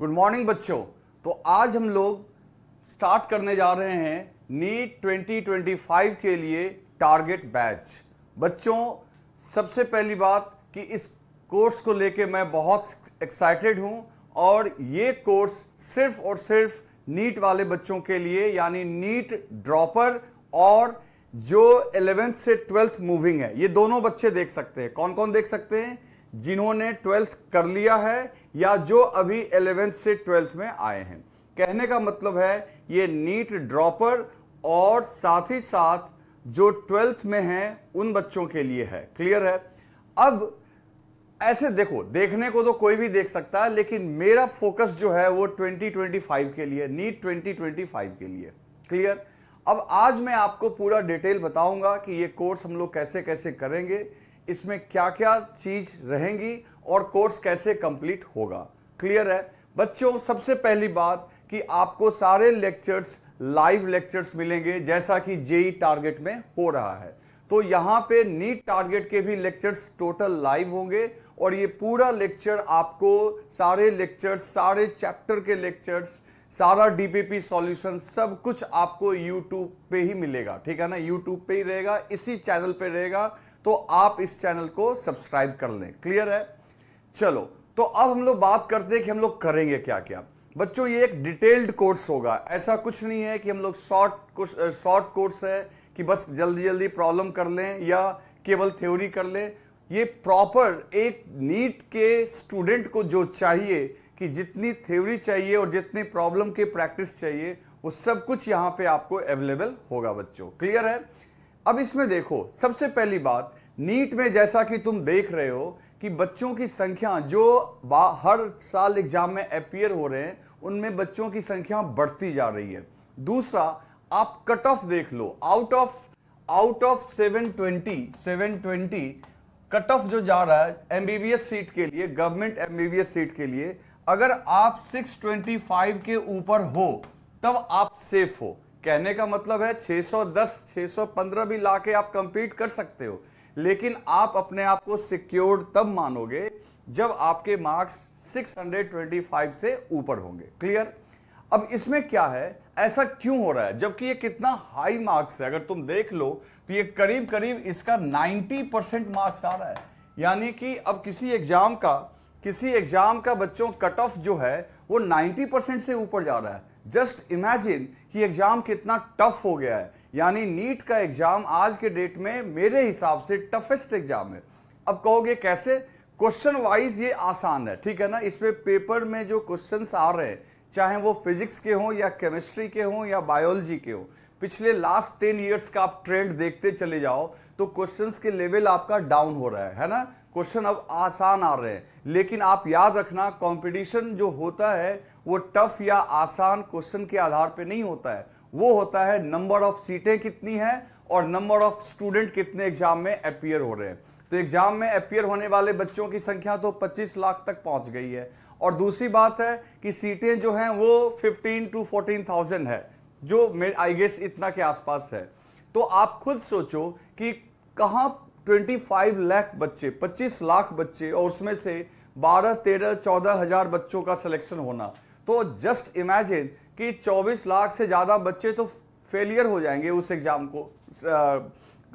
good morning बच्चों तो आज हम लोग स्टार्ट करने जा रहे हैं नीट 2025 के लिए टारगेट बैच बच्चों सबसे पहली बात कि इस कोर्स को लेके मैं बहुत एक्साइटेड हूं और ये कोर्स सिर्फ और सिर्फ नीट वाले बच्चों के लिए यानी नीट ड्रॉपर और जो एलेवेंथ से ट्वेल्थ मूविंग है ये दोनों बच्चे देख सकते हैं कौन कौन देख सकते हैं जिन्होंने ट्वेल्थ कर लिया है या जो अभी एलेवेंथ से ट्वेल्थ में आए हैं कहने का मतलब है ये नीट ड्रॉपर और साथ ही साथ जो ट्वेल्थ में हैं उन बच्चों के लिए है क्लियर है अब ऐसे देखो देखने को तो कोई भी देख सकता है लेकिन मेरा फोकस जो है वो 2025 के लिए नीट 2025 के लिए क्लियर अब आज मैं आपको पूरा डिटेल बताऊंगा कि ये कोर्स हम लोग कैसे कैसे करेंगे इसमें क्या क्या चीज रहेंगी और कोर्स कैसे कंप्लीट होगा क्लियर है बच्चों सबसे पहली बात कि आपको सारे लेक्चर्स लाइव लेक्चर्स मिलेंगे जैसा कि जेई टारगेट में हो रहा है तो यहाँ पे नीट टारगेट के भी लेक्चर्स टोटल लाइव होंगे और ये पूरा लेक्चर आपको सारे लेक्चर्स सारे चैप्टर के लेक्चर्स सारा डीपीपी सॉल्यूशन सब कुछ आपको यूट्यूब पे ही मिलेगा ठीक है ना यूट्यूब पे ही रहेगा इसी चैनल पे रहेगा तो आप इस चैनल को सब्सक्राइब कर लें क्लियर है चलो तो अब हम लोग बात करते हैं कि हम लोग करेंगे क्या क्या बच्चों ये एक डिटेल्ड कोर्स होगा ऐसा कुछ नहीं है कि हम लोग शॉर्ट कुछ शॉर्ट कोर्स है कि बस जल्दी जल्दी प्रॉब्लम कर लें या केवल थ्योरी कर लें ये प्रॉपर एक नीट के स्टूडेंट को जो चाहिए कि जितनी थ्योरी चाहिए और जितनी प्रॉब्लम के प्रैक्टिस चाहिए वो सब कुछ यहाँ पे आपको अवेलेबल होगा बच्चों क्लियर है अब इसमें देखो सबसे पहली बात नीट में जैसा कि तुम देख रहे हो कि बच्चों की संख्या जो हर साल एग्जाम में अपियर हो रहे हैं उनमें बच्चों की संख्या बढ़ती जा रही है दूसरा आप कट ऑफ देख लो out of out of 720 720 cut off जो जा रहा है एमबीबीएस सीट के लिए गवर्नमेंट एमबीबीएस सीट के लिए अगर आप 625 के ऊपर हो तब आप सेफ हो कहने का मतलब है 610 615 भी लाके आप कंपीट कर सकते हो लेकिन आप अपने आप को सिक्योर्ड तब मानोगे जब आपके मार्क्स 625 से ऊपर होंगे क्लियर अब इसमें क्या है ऐसा क्यों हो रहा है जबकि ये कितना हाई मार्क्स है अगर तुम देख लो तो ये करीब करीब इसका 90 परसेंट मार्क्स आ रहा है यानी कि अब किसी एग्जाम का किसी एग्जाम का बच्चों कट ऑफ जो है वो 90 परसेंट से ऊपर जा रहा है जस्ट इमेजिन कि एग्ज़ाम कितना टफ हो गया है यानी नीट का एग्ज़ाम आज के डेट में मेरे हिसाब से टफेस्ट एग्ज़ाम है अब कहोगे कैसे क्वेश्चन वाइज ये आसान है ठीक है ना इसमें पेपर में जो क्वेश्चन आ रहे हैं चाहे वो फिजिक्स के हों या केमिस्ट्री के हों या बायोलॉजी के हों पिछले लास्ट टेन ईयर्स का आप ट्रेंड देखते चले जाओ तो क्वेश्चंस के लेवल आपका डाउन हो रहा है है ना क्वेश्चन अब आसान आ रहे हैं लेकिन आप याद रखना कंपटीशन जो होता है वो टफ या आसान क्वेश्चन के आधार पे नहीं होता है वो होता है नंबर ऑफ सीटें कितनी है और नंबर ऑफ स्टूडेंट कितने एग्जाम में अपियर हो रहे हैं तो एग्जाम में अपियर होने वाले बच्चों की संख्या तो 25 लाख तक पहुंच गई है और दूसरी बात है कि सीटें जो हैं वो 15 टू फोर्टीन थाउजेंड है जो आई गेस इतना के आसपास है तो आप खुद सोचो कि कहाँ 25 लाख बच्चे 25 लाख बच्चे और उसमें से 12 13 14 हजार बच्चों का सिलेक्शन होना तो जस्ट इमेजिन कि 24 लाख से ज़्यादा बच्चे तो फेलियर हो जाएंगे उस एग्ज़ाम को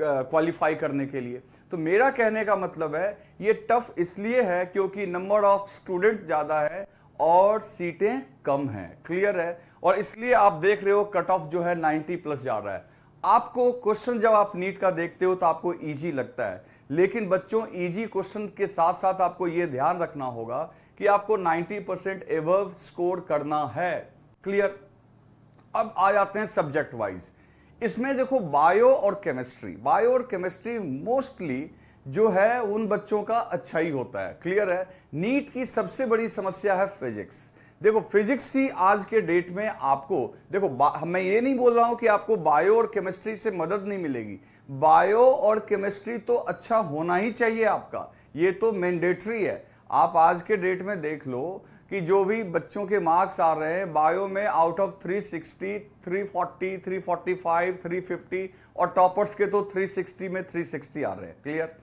क्वालिफाई करने के लिए तो मेरा कहने का मतलब है ये टफ इसलिए है क्योंकि नंबर ऑफ स्टूडेंट ज़्यादा है और सीटें कम हैं क्लियर है और इसलिए आप देख रहे हो कट ऑफ जो है 90 प्लस जा रहा है आपको क्वेश्चन जब आप नीट का देखते हो तो आपको इजी लगता है लेकिन बच्चों इजी क्वेश्चन के साथ साथ आपको ये ध्यान रखना होगा कि आपको 90 परसेंट एवव स्कोर करना है क्लियर अब आ जाते हैं सब्जेक्ट वाइज इसमें देखो बायो और केमिस्ट्री बायो और केमिस्ट्री मोस्टली जो है उन बच्चों का अच्छा ही होता है क्लियर है नीट की सबसे बड़ी समस्या है फिजिक्स देखो फिजिक्स ही आज के डेट में आपको देखो मैं ये नहीं बोल रहा हूं कि आपको बायो और केमिस्ट्री से मदद नहीं मिलेगी बायो और केमिस्ट्री तो अच्छा होना ही चाहिए आपका ये तो मैंडेटरी है आप आज के डेट में देख लो कि जो भी बच्चों के मार्क्स आ रहे हैं बायो में आउट ऑफ 360, 340, 345, 350 और टॉपर्स के तो 360 में 360 आ रहे हैं क्लियर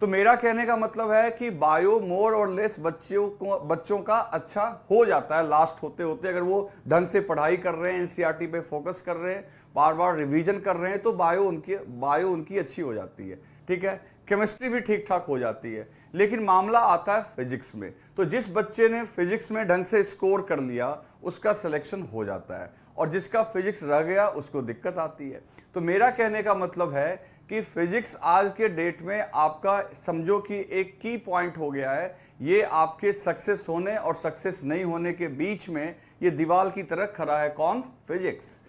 तो मेरा कहने का मतलब है कि बायो मोर और लेस बच्चों को बच्चों का अच्छा हो जाता है लास्ट होते होते अगर वो ढंग से पढ़ाई कर रहे हैं एनसीईआरटी e पे फोकस कर रहे हैं बार बार रिवीजन कर रहे हैं तो बायो उनकी बायो उनकी अच्छी हो जाती है ठीक है केमिस्ट्री भी ठीक ठाक हो जाती है लेकिन मामला आता है फिजिक्स में तो जिस बच्चे ने फिजिक्स में ढंग से स्कोर कर लिया उसका सिलेक्शन हो जाता है और जिसका फिजिक्स रह गया उसको दिक्कत आती है तो मेरा कहने का मतलब है कि फिजिक्स आज के डेट में आपका समझो कि एक की पॉइंट हो गया है ये आपके सक्सेस होने और सक्सेस नहीं होने के बीच में ये दीवार की तरह खड़ा है कौन फिजिक्स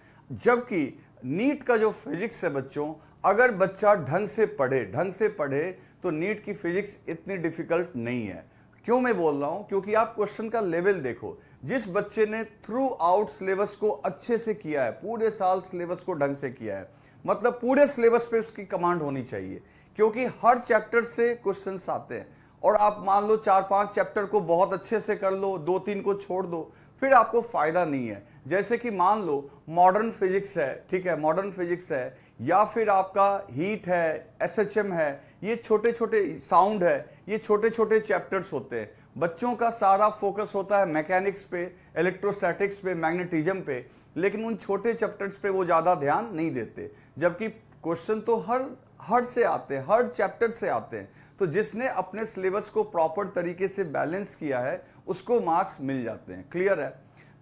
जबकि नीट का जो फिजिक्स है बच्चों अगर बच्चा ढंग से पढ़े ढंग से पढ़े तो नीट की फिजिक्स इतनी डिफिकल्ट नहीं है क्यों मैं बोल रहा हूं क्योंकि आप क्वेश्चन का लेवल देखो जिस बच्चे ने थ्रू आउट सिलेबस को अच्छे से किया है पूरे साल सिलेबस को ढंग से किया है मतलब पूरे सिलेबस पे उसकी कमांड होनी चाहिए क्योंकि हर चैप्टर से क्वेश्चन आते हैं और आप मान लो चार पांच चैप्टर को बहुत अच्छे से कर लो दो तीन को छोड़ दो फिर आपको फायदा नहीं है जैसे कि मान लो मॉडर्न फिजिक्स है ठीक है मॉडर्न फिजिक्स है या फिर आपका हीट है एसएचएम है ये छोटे छोटे साउंड है ये छोटे छोटे चैप्टर्स होते हैं बच्चों का सारा फोकस होता है मैकेनिक्स पे इलेक्ट्रोस्टैटिक्स पे मैग्नेटिज्म पे लेकिन उन छोटे चैप्टर्स पे वो ज़्यादा ध्यान नहीं देते जबकि क्वेश्चन तो हर हर से आते हैं हर चैप्टर से आते हैं तो जिसने अपने सिलेबस को प्रॉपर तरीके से बैलेंस किया है उसको मार्क्स मिल जाते हैं क्लियर है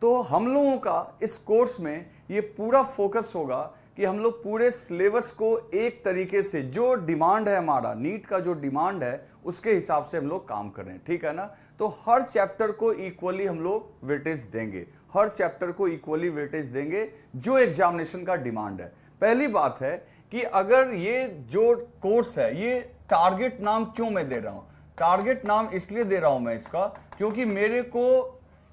तो हम लोगों का इस कोर्स में ये पूरा फोकस होगा कि हम लोग पूरे सिलेबस को एक तरीके से जो डिमांड है हमारा नीट का जो डिमांड है उसके हिसाब से हम लोग काम करें ठीक है ना तो हर चैप्टर को इक्वली हम लोग वेटेज देंगे हर चैप्टर को इक्वली वेटेज देंगे जो एग्जामिनेशन का डिमांड है पहली बात है कि अगर ये जो कोर्स है ये टारगेट नाम क्यों मैं दे रहा हूँ टारगेट नाम इसलिए दे रहा हूँ मैं इसका क्योंकि मेरे को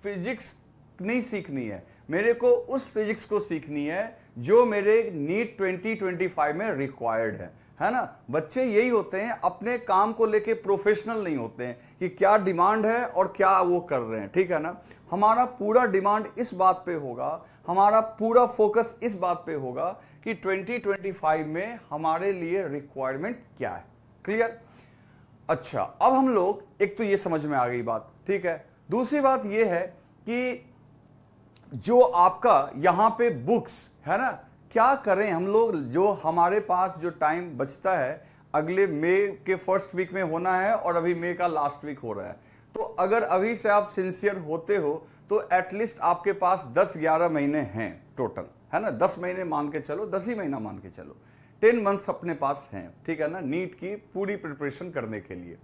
फिजिक्स नहीं सीखनी है मेरे को उस फिजिक्स को सीखनी है जो मेरे नीट 2025 में रिक्वायर्ड है है ना बच्चे यही होते हैं अपने काम को लेके प्रोफेशनल नहीं होते हैं कि क्या डिमांड है और क्या वो कर रहे हैं ठीक है ना हमारा पूरा डिमांड इस बात पे होगा हमारा पूरा फोकस इस बात पे होगा कि 2025 में हमारे लिए रिक्वायरमेंट क्या है क्लियर अच्छा अब हम लोग एक तो ये समझ में आ गई बात ठीक है दूसरी बात ये है कि जो आपका यहाँ पे बुक्स है ना क्या करें हम लोग जो हमारे पास जो टाइम बचता है अगले मई के फर्स्ट वीक में होना है और अभी मई का लास्ट वीक हो रहा है तो अगर अभी से आप सिंसियर होते हो तो एटलीस्ट आपके पास 10-11 महीने हैं टोटल है ना 10 महीने मान के चलो 10 ही महीना मान के चलो 10 मंथ्स अपने पास हैं ठीक है ना नीट की पूरी प्रिपरेशन करने के लिए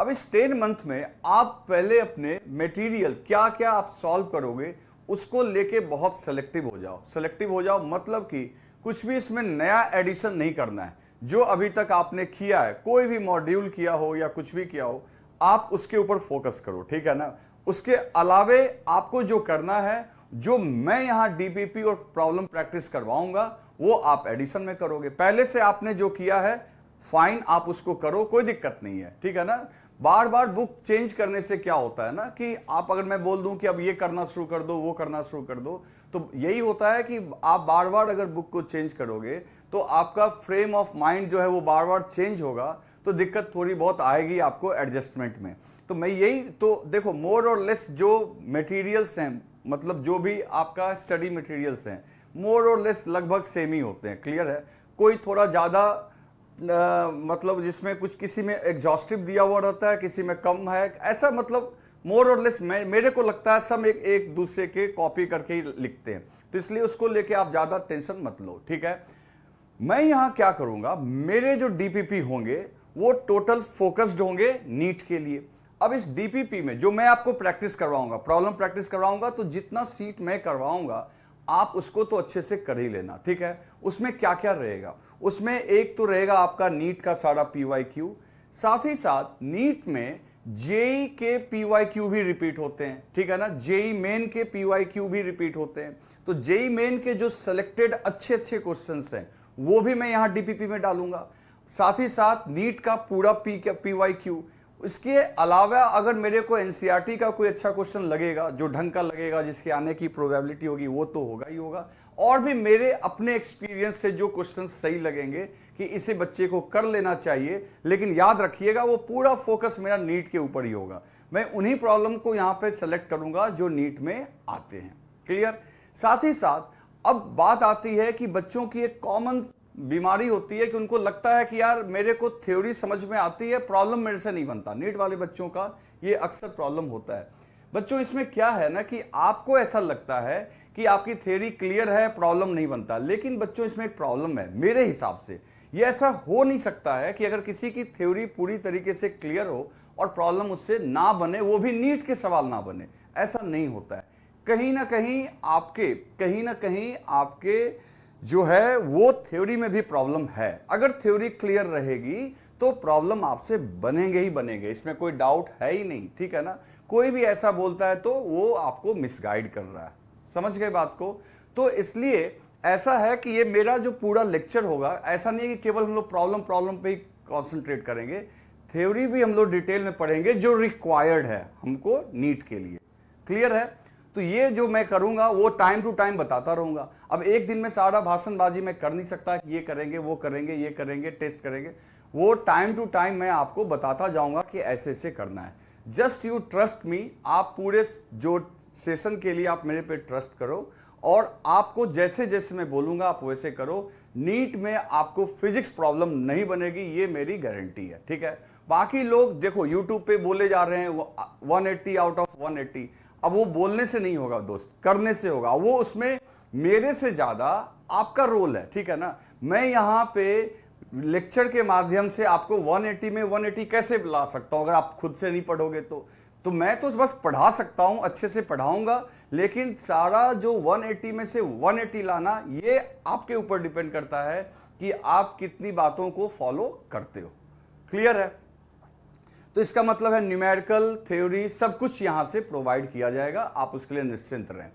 अब इस 10 मंथ में आप पहले अपने मटेरियल क्या क्या आप सॉल्व करोगे उसको लेके बहुत सेलेक्टिव हो जाओ सेलेक्टिव हो जाओ मतलब कि कुछ भी इसमें नया एडिशन नहीं करना है जो अभी तक आपने किया है कोई भी मॉड्यूल किया हो या कुछ भी किया हो आप उसके ऊपर फोकस करो ठीक है ना उसके अलावे आपको जो करना है जो मैं यहां डीपीपी और प्रॉब्लम प्रैक्टिस करवाऊंगा वो आप एडिशन में करोगे पहले से आपने जो किया है फाइन आप उसको करो कोई दिक्कत नहीं है ठीक है ना बार बार बुक चेंज करने से क्या होता है ना कि आप अगर मैं बोल दूं कि अब ये करना शुरू कर दो वो करना शुरू कर दो तो यही होता है कि आप बार बार अगर बुक को चेंज करोगे तो आपका फ्रेम ऑफ माइंड जो है वो बार बार चेंज होगा तो दिक्कत थोड़ी बहुत आएगी आपको एडजस्टमेंट में तो मैं यही तो देखो मोर और लेस जो मटेरियल्स हैं मतलब जो भी आपका स्टडी मटेरियल्स हैं मोर और लेस लगभग सेम ही होते हैं क्लियर है कोई थोड़ा ज़्यादा मतलब जिसमें कुछ किसी में एग्जॉस्टिव दिया हुआ रहता है किसी में कम है ऐसा मतलब मोर और लेस मेरे को लगता है सब एक एक दूसरे के कॉपी करके ही लिखते हैं तो इसलिए उसको लेके आप ज़्यादा टेंशन मत लो ठीक है मैं यहां क्या करूंगा मेरे जो डीपीपी होंगे वो टोटल फोकस्ड होंगे नीट के लिए अब इस डीपीपी में जो मैं आपको प्रैक्टिस करवाऊंगा प्रॉब्लम प्रैक्टिस करवाऊंगा तो जितना सीट मैं करवाऊंगा आप उसको तो अच्छे से कर ही लेना ठीक है उसमें क्या क्या रहेगा उसमें एक तो रहेगा आपका नीट का सारा पी साथ ही साथ नीट में जेई e के पी भी रिपीट होते हैं ठीक है ना जेई मेन e के पी भी रिपीट होते हैं तो जेई मेन e के जो सिलेक्टेड अच्छे अच्छे क्वेश्चन हैं वो भी मैं यहाँ डीपीपी में डालूंगा साथ ही साथ नीट का पूरा पी क्यू इसके अलावा अगर मेरे को एनसीईआरटी e का कोई अच्छा क्वेश्चन लगेगा जो ढंग का लगेगा जिसके आने की प्रोबेबिलिटी होगी वो तो होगा ही होगा और भी मेरे अपने एक्सपीरियंस से जो क्वेश्चन सही लगेंगे कि इसे बच्चे को कर लेना चाहिए लेकिन याद रखिएगा वो पूरा फोकस मेरा नीट के ऊपर ही होगा मैं उन्हीं प्रॉब्लम को यहाँ पर सेलेक्ट करूँगा जो नीट में आते हैं क्लियर साथ ही साथ अब बात आती है कि बच्चों की एक कॉमन बीमारी होती है कि उनको लगता है कि यार मेरे को थ्योरी समझ में आती है प्रॉब्लम मेरे से नहीं बनता नीट वाले बच्चों का ये अक्सर प्रॉब्लम होता है बच्चों इसमें क्या है ना कि आपको ऐसा लगता है कि आपकी थ्योरी क्लियर है प्रॉब्लम नहीं बनता लेकिन बच्चों इसमें एक प्रॉब्लम है मेरे हिसाब से ये ऐसा हो नहीं सकता है कि अगर किसी की थ्योरी पूरी तरीके से क्लियर हो और प्रॉब्लम उससे ना बने वो भी नीट के सवाल ना बने ऐसा नहीं होता है कहीं ना कहीं आपके कहीं ना कहीं आपके जो है वो थ्योरी में भी प्रॉब्लम है अगर थ्योरी क्लियर रहेगी तो प्रॉब्लम आपसे बनेंगे ही बनेंगे इसमें कोई डाउट है ही नहीं ठीक है ना कोई भी ऐसा बोलता है तो वो आपको मिसगाइड कर रहा है समझ गए बात को तो इसलिए ऐसा है कि ये मेरा जो पूरा लेक्चर होगा ऐसा नहीं है कि केवल हम लोग प्रॉब्लम प्रॉब्लम पे ही कॉन्सेंट्रेट करेंगे थ्योरी भी हम लोग डिटेल में पढ़ेंगे जो रिक्वायर्ड है हमको नीट के लिए क्लियर है तो ये जो मैं करूंगा वो टाइम टू टाइम बताता रहूंगा अब एक दिन में सारा भाषणबाजी मैं कर नहीं सकता ये करेंगे वो करेंगे ये करेंगे टेस्ट करेंगे वो टाइम टू टाइम मैं आपको बताता जाऊंगा कि ऐसे ऐसे करना है जस्ट यू ट्रस्ट मी आप पूरे जो सेशन के लिए आप मेरे पे ट्रस्ट करो और आपको जैसे जैसे मैं बोलूंगा आप वैसे करो नीट में आपको फिजिक्स प्रॉब्लम नहीं बनेगी ये मेरी गारंटी है ठीक है बाकी लोग देखो यूट्यूब पे बोले जा रहे हैं 180 आउट ऑफ 180 अब वो बोलने से नहीं होगा दोस्त करने से होगा वो उसमें मेरे से ज़्यादा आपका रोल है ठीक है ना मैं यहां पे लेक्चर के माध्यम से आपको 180 में 180 कैसे ला सकता हूं अगर आप खुद से नहीं पढ़ोगे तो तो मैं तो बस पढ़ा सकता हूं अच्छे से पढ़ाऊंगा लेकिन सारा जो 180 में से 180 लाना ये आपके ऊपर डिपेंड करता है कि आप कितनी बातों को फॉलो करते हो क्लियर है तो इसका मतलब है न्यूमेरिकल थ्योरी सब कुछ यहां से प्रोवाइड किया जाएगा आप उसके लिए निश्चिंत रहें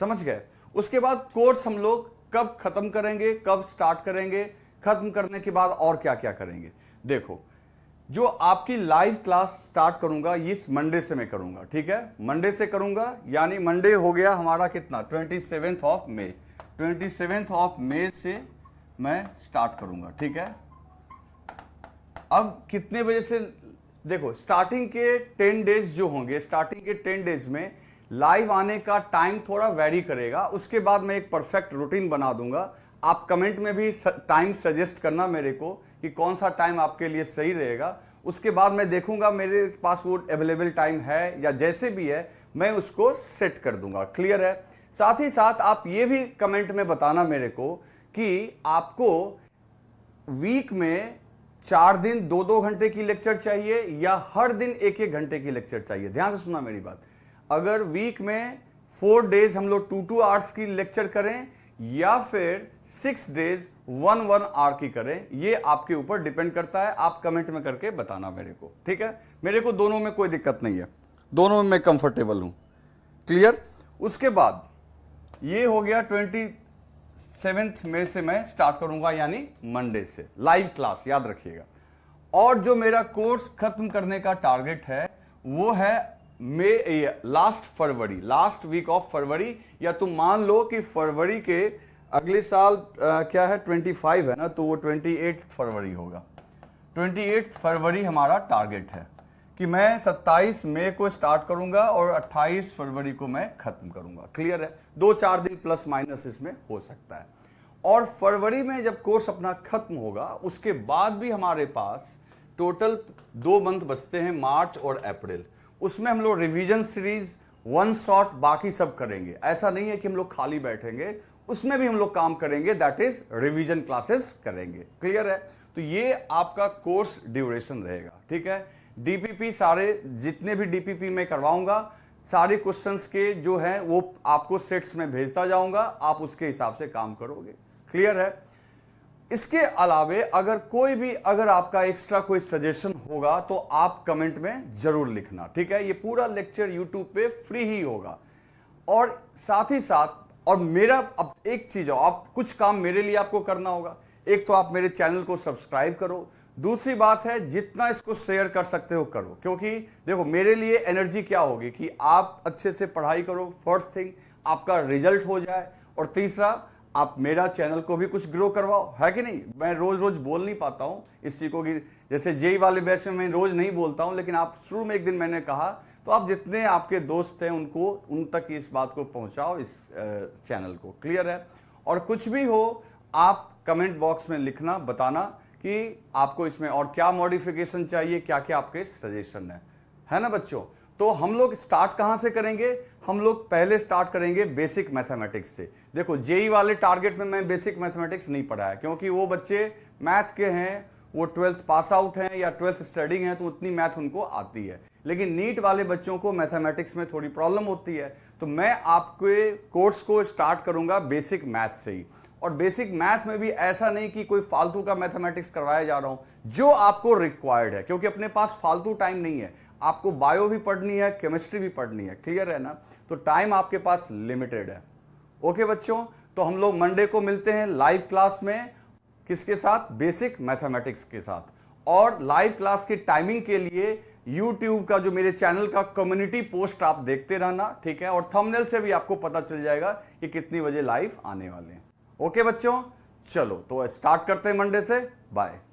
समझ गए उसके बाद कोर्स हम लोग कब खत्म करेंगे कब स्टार्ट करेंगे खत्म करने के बाद और क्या क्या करेंगे देखो जो आपकी लाइव क्लास स्टार्ट करूंगा इस मंडे से मैं करूंगा ठीक है मंडे से करूंगा यानी मंडे हो गया हमारा कितना twenty seventh of May twenty seventh of May से मैं स्टार्ट करूंगा ठीक है अब कितने बजे से देखो स्टार्टिंग के टेन डेज जो होंगे स्टार्टिंग के टेन डेज में लाइव आने का टाइम थोड़ा वेरी करेगा उसके बाद मैं एक परफेक्ट रूटीन बना दूंगा आप कमेंट में भी टाइम सजेस्ट करना मेरे को कि कौन सा टाइम आपके लिए सही रहेगा उसके बाद मैं देखूंगा मेरे पास वो अवेलेबल टाइम है या जैसे भी है मैं उसको सेट कर दूंगा क्लियर है साथ ही साथ आप ये भी कमेंट में बताना मेरे को कि आपको वीक में चार दिन दो दो घंटे की लेक्चर चाहिए या हर दिन एक एक घंटे की लेक्चर चाहिए ध्यान से सुना मेरी बात अगर वीक में फोर डेज हम लोग टू टू आवर्स की लेक्चर करें या फिर six days one one hour की करें ये आपके ऊपर डिपेंड करता है आप कमेंट में करके बताना मेरे को ठीक है मेरे को दोनों में कोई दिक्कत नहीं है दोनों में मैं कंफर्टेबल हूं क्लियर उसके बाद ये हो गया ट्वेंटी सेवेंथ मे से मैं स्टार्ट करूंगा यानी मंडे से लाइव क्लास याद रखिएगा और जो मेरा कोर्स खत्म करने का टारगेट है वो है मे लास्ट फरवरी लास्ट वीक ऑफ फरवरी या तुम तो मान लो कि फरवरी के अगले साल आ, क्या है 25 है ना तो वो 28 फरवरी होगा 28 फरवरी हमारा टारगेट है कि मैं 27 मई को स्टार्ट करूंगा और 28 फरवरी को मैं खत्म करूंगा क्लियर है दो चार दिन प्लस माइनस इसमें हो सकता है और फरवरी में जब कोर्स अपना खत्म होगा उसके बाद भी हमारे पास टोटल दो मंथ बचते हैं मार्च और अप्रैल उसमें हम लोग रिविजन सीरीज वन शॉट बाकी सब करेंगे ऐसा नहीं है कि हम लोग खाली बैठेंगे उसमें भी हम लोग काम करेंगे दैट इज रिविजन क्लासेस करेंगे क्लियर है तो ये आपका कोर्स ड्यूरेशन रहेगा ठीक है डीपीपी सारे जितने भी डीपीपी मैं करवाऊंगा सारे क्वेश्चंस के जो हैं वो आपको सेट्स में भेजता जाऊंगा आप उसके हिसाब से काम करोगे क्लियर है इसके अलावे अगर कोई भी अगर आपका एक्स्ट्रा कोई सजेशन होगा तो आप कमेंट में जरूर लिखना ठीक है ये पूरा लेक्चर यूट्यूब पे फ्री ही होगा और साथ ही साथ और मेरा अब एक चीज हो आप कुछ काम मेरे लिए आपको करना होगा एक तो आप मेरे चैनल को सब्सक्राइब करो दूसरी बात है जितना इसको शेयर कर सकते हो करो क्योंकि देखो मेरे लिए एनर्जी क्या होगी कि आप अच्छे से पढ़ाई करो फर्स्ट थिंग आपका रिजल्ट हो जाए और तीसरा आप मेरा चैनल को भी कुछ ग्रो करवाओ है कि नहीं मैं रोज रोज बोल नहीं पाता हूँ इस चीज को कि जैसे जेई वाले बैच में मैं रोज नहीं बोलता हूँ लेकिन आप शुरू में एक दिन मैंने कहा तो आप जितने आपके दोस्त हैं उनको उन तक इस बात को पहुंचाओ इस चैनल को क्लियर है और कुछ भी हो आप कमेंट बॉक्स में लिखना बताना कि आपको इसमें और क्या मॉडिफिकेशन चाहिए क्या क्या आपके सजेशन है है ना बच्चों तो हम लोग स्टार्ट कहाँ से करेंगे हम लोग पहले स्टार्ट करेंगे बेसिक मैथमेटिक्स से देखो जेई वाले टारगेट में मैं बेसिक मैथमेटिक्स नहीं पढ़ाया क्योंकि वो बच्चे मैथ के हैं वो ट्वेल्थ पास आउट हैं या ट्वेल्थ स्टडिंग है तो उतनी मैथ उनको आती है लेकिन नीट वाले बच्चों को मैथमेटिक्स में थोड़ी प्रॉब्लम होती है तो मैं आपके कोर्स को स्टार्ट करूंगा बेसिक मैथ से ही और बेसिक मैथ में भी ऐसा नहीं कि कोई फालतू का मैथमेटिक्स करवाया जा रहा हूं जो आपको रिक्वायर्ड है क्योंकि अपने पास फालतू टाइम नहीं है आपको बायो भी पढ़नी है केमिस्ट्री भी पढ़नी है क्लियर है ना तो टाइम आपके पास लिमिटेड है ओके बच्चों तो हम लोग मंडे को मिलते हैं लाइव क्लास में किसके साथ बेसिक मैथमेटिक्स के साथ और लाइव क्लास की टाइमिंग के लिए यूट्यूब का जो मेरे चैनल का कम्युनिटी पोस्ट आप देखते रहना ठीक है और थंबनेल से भी आपको पता चल जाएगा कि कितनी बजे लाइव आने वाले हैं ओके बच्चों चलो तो स्टार्ट करते हैं मंडे से बाय